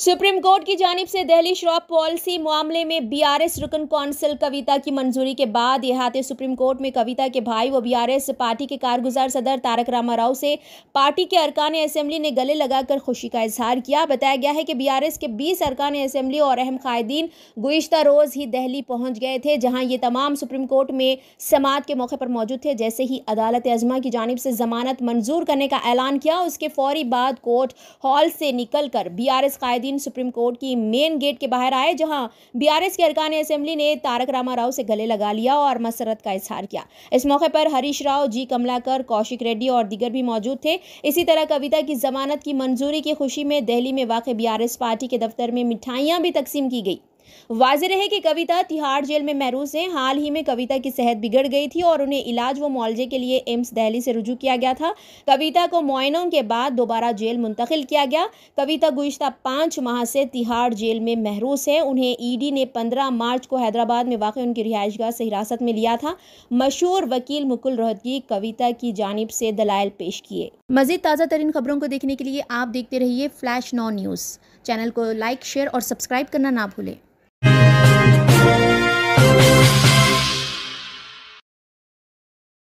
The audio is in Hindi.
सुप्रीम कोर्ट की जानिब से दहली शराब पॉलिसी मामले में बीआरएस रुकन कौंसिल कविता की मंजूरी के बाद आते सुप्रीम कोर्ट में कविता के भाई व बीआरएस पार्टी के कारगुजार सदर तारक रामा राव से पार्टी के अरकान असम्बली ने गले लगाकर खुशी का इजहार किया बताया गया है कि बीआरएस के बीस अरकान असम्बली और अहम कायदीन गुज्त रोज़ ही दहली पहुँच गए थे जहाँ ये तमाम सुप्रीम कोर्ट में समात के मौके पर मौजूद थे जैसे ही अदालत अजमा की जानब से जमानत मंजूर करने का ऐलान किया उसके फौरी बाद कोर्ट हॉल से निकल कर बी आर एस दिन सुप्रीम कोर्ट की मेन गेट के बाहर आए जहां बीआरएस के अरकान असेंबली ने तारक रामा राव से गले लगा लिया और मसरत का इजहार किया इस मौके पर हरीश राव जी कमलाकर कौशिक रेड्डी और दिगर भी मौजूद थे इसी तरह कविता की जमानत की मंजूरी की खुशी में दिल्ली में वाक़ बी पार्टी के दफ्तर में मिठाइयाँ भी तकसीम की गई वाज रहे कि कविता तिहाड़ जेल में महरूस हैं हाल ही में कविता की सेहत बिगड़ गई थी और उन्हें इलाज व मुआवजे के लिए एम्स दहली से रुजू किया गया था कविता को मुआयनों के बाद दोबारा जेल मुंतकिल किया गया कविता गुज्तर पाँच माह से तिहाड़ जेल में महरूस हैं उन्हें ईडी ने पंद्रह मार्च को हैदराबाद में वाकई उनकी रिहाइशगाह से हिरासत में लिया था मशहूर वकील मुकुल रोहतगी कविता की जानब से दलायल पेश किए मजीद ताज़ा तरीन खबरों को देखने के लिए आप देखते रहिए फ्लैश नॉन न्यूज़ चैनल को लाइक शेयर और सब्सक्राइब करना ना भूलें Thank you.